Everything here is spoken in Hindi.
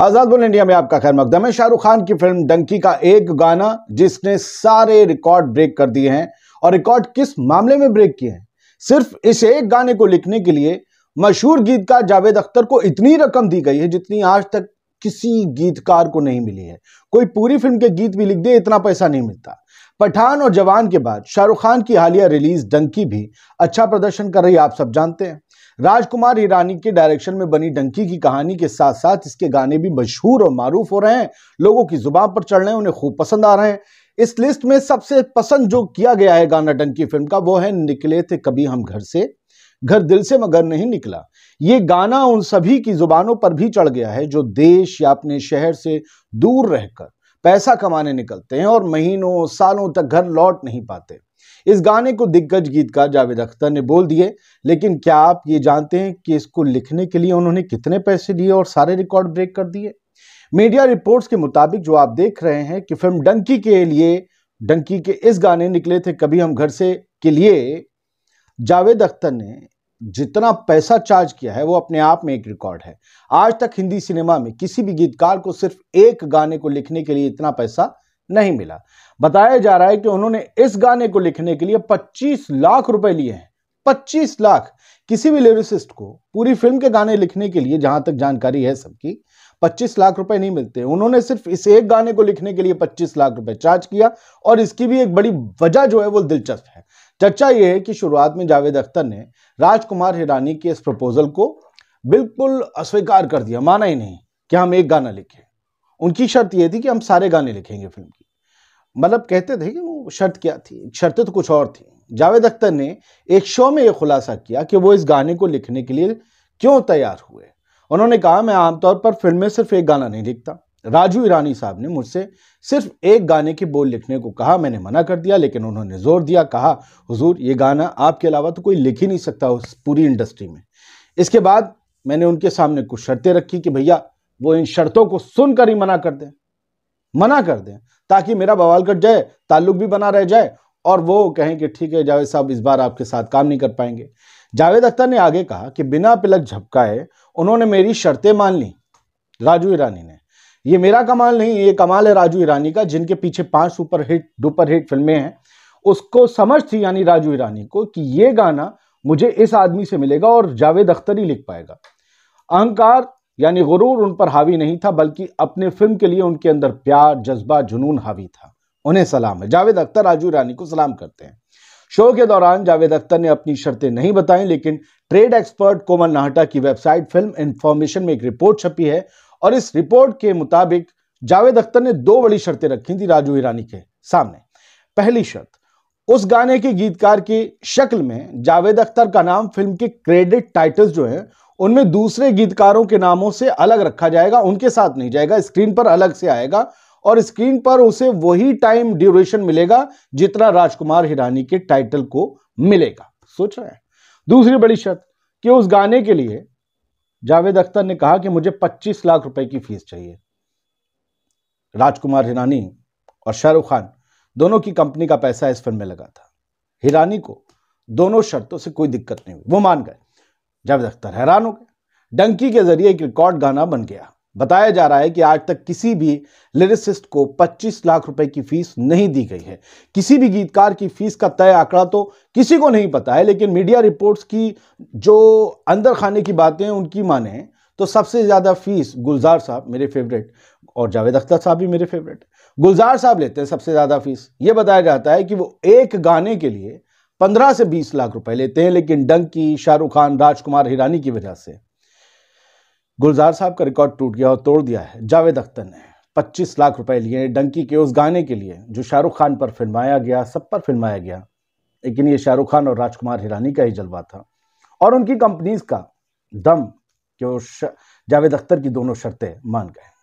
आज़ाद बोल इंडिया में आपका खैर मकदम है शाहरुख खान की फिल्म डंकी का एक गाना जिसने सारे रिकॉर्ड ब्रेक कर दिए हैं और रिकॉर्ड किस मामले में ब्रेक किए हैं सिर्फ इस एक गाने को लिखने के लिए मशहूर गीतकार जावेद अख्तर को इतनी रकम दी गई है जितनी आज तक किसी गीतकार को नहीं मिली है कोई पूरी फिल्म के गीत भी लिख दे इतना पैसा नहीं मिलता पठान और जवान के बाद शाहरुख खान की हालिया रिलीज डंकी भी अच्छा प्रदर्शन कर रही आप सब जानते हैं राजकुमार ईरानी के डायरेक्शन में बनी डंकी की कहानी के साथ साथ इसके गाने भी मशहूर और मारूफ हो रहे हैं लोगों की जुबान पर चढ़ रहे हैं उन्हें खूब पसंद आ रहे हैं इस लिस्ट में सबसे पसंद जो किया गया है गाना डंकी फिल्म का वो है निकले थे कभी हम घर से घर दिल से मगर नहीं निकला ये गाना उन सभी की जुबानों पर भी चढ़ गया है जो देश या अपने शहर से दूर रहकर पैसा कमाने निकलते हैं और महीनों सालों तक घर लौट नहीं पाते इस गाने को दिग्गज गीतकार जावेद अख्तर ने बोल दिए लेकिन क्या आप ये जानते हैं कि इसको लिखने के लिए उन्होंने कितने पैसे लिए और सारे रिकॉर्ड ब्रेक कर दिए मीडिया रिपोर्ट्स के मुताबिक जो आप देख रहे हैं कि फिल्म डंकी के लिए डंकी के इस गाने निकले थे कभी हम घर से के लिए जावेद अख्तर ने जितना पैसा चार्ज किया है वो अपने आप में एक रिकॉर्ड है आज तक हिंदी सिनेमा में किसी भी गीतकार को सिर्फ एक गाने को लिखने के लिए इतना पैसा नहीं मिला बताया जा रहा है कि उन्होंने इस गाने को लिखने के लिए 25 लाख रुपए लिए हैं 25 लाख किसी भी लिरिसिस्ट को पूरी फिल्म के गाने लिखने के लिए जहां तक जानकारी है सबकी 25 लाख रुपए नहीं मिलते उन्होंने सिर्फ इस एक गाने को लिखने के लिए 25 लाख रुपए चार्ज किया और इसकी भी एक बड़ी वजह जो है वो दिलचस्प है चर्चा यह है कि शुरुआत में जावेद अख्तर ने राजकुमार हिरानी के इस प्रपोजल को बिल्कुल अस्वीकार कर दिया माना ही नहीं कि हम एक गाना लिखें उनकी शर्त यह थी कि हम सारे गाने लिखेंगे फिल्म की मतलब कहते थे कि वो शर्त क्या थी शर्तें तो कुछ और थी जावेद अख्तर ने एक शो में यह खुलासा किया कि वो इस गाने को लिखने के लिए क्यों तैयार हुए उन्होंने कहा मैं आमतौर पर फिल्म में सिर्फ एक गाना नहीं लिखता राजू ईरानी साहब ने मुझसे सिर्फ एक गाने की बोल लिखने को कहा मैंने मना कर दिया लेकिन उन्होंने ज़ोर दिया कहा हुजूर ये गाना आपके अलावा तो कोई लिख ही नहीं सकता उस पूरी इंडस्ट्री में इसके बाद मैंने उनके सामने कुछ शर्तें रखी कि भैया वो इन शर्तों को सुनकर ही मना कर दें मना कर दें ताकि मेरा बवाल कट जाए ताल्लुक भी बना रह जाए और वो कहें कि ठीक है जावेद साहब इस बार आपके साथ काम नहीं कर पाएंगे जावेद अख्तर ने आगे कहा कि बिना पिलक झपकाए उन्होंने मेरी शर्तें मान ली राजू ईरानी ने ये मेरा कमाल नहीं ये कमाल है राजू ईरानी का जिनके पीछे पांच सुपर हिट डुपर हिट फिल्में हैं उसको समझ थी यानी राजू ईरानी को कि ये गाना मुझे इस आदमी से मिलेगा और जावेद अख्तर ही लिख पाएगा अहंकार यानी गुरूर उन पर हावी नहीं था बल्कि अपने फिल्म के लिए उनके अंदर प्यार जज्बा जुनून हावी था उन्हें सलाम है जावेद अख्तर राजू ईरानी को सलाम करते हैं शो के दौरान जावेद अख्तर ने अपनी शर्तें नहीं बताई लेकिन ट्रेड एक्सपर्ट कोमल नाहटा की वेबसाइट फिल्म इंफॉर्मेशन में एक रिपोर्ट छपी है और इस रिपोर्ट के मुताबिक जावेद अख्तर ने दो बड़ी शर्तें रखी थी राजू ईरानी के सामने पहली शर्त उस गाने के गीतकार की शक्ल में जावेद अख्तर का नाम फिल्म के क्रेडिट टाइटल्स जो हैं उनमें दूसरे गीतकारों के नामों से अलग रखा जाएगा उनके साथ नहीं जाएगा स्क्रीन पर अलग से आएगा और स्क्रीन पर उसे वही टाइम ड्यूरेशन मिलेगा जितना राजकुमार हिरानी के टाइटल को मिलेगा सोच रहे हैं दूसरी बड़ी शर्त कि उस गाने के लिए जावेद अख्तर ने कहा कि मुझे 25 लाख रुपए की फीस चाहिए राजकुमार हिरानी और शाहरुख खान दोनों की कंपनी का पैसा इस फिल्म में लगा था हिरानी को दोनों शर्तों से कोई दिक्कत नहीं हुई वो मान गए जावेद अख्तर हैरान हो गए डंकी के जरिए एक रिकॉर्ड गाना बन गया बताया जा रहा है कि आज तक किसी भी लिरिसिस्ट को 25 लाख रुपए की फीस नहीं दी गई है किसी भी गीतकार की फीस का तय आंकड़ा तो किसी को नहीं पता है लेकिन मीडिया रिपोर्ट्स की जो अंदर खाने की बातें उनकी माने तो सबसे ज़्यादा फीस गुलजार साहब मेरे फेवरेट और जावेद अख्तर साहब भी मेरे फेवरेट गुलजार साहब लेते हैं सबसे ज़्यादा फीस ये बताया जाता है कि वो एक गाने के लिए पंद्रह से बीस लाख रुपए लेते हैं लेकिन डंकी शाहरुख खान राजकुमार हिरानी की वजह से गुलजार साहब का रिकॉर्ड टूट गया और तोड़ दिया है जावेद अख्तर ने 25 लाख रुपए लिए डंकी के उस गाने के लिए जो शाहरुख खान पर फिल्माया गया सब पर फिल्माया गया लेकिन ये शाहरुख खान और राजकुमार हिरानी का ही जलवा था और उनकी कंपनीज का दम कि वो जावेद अख्तर की दोनों शर्तें मान गए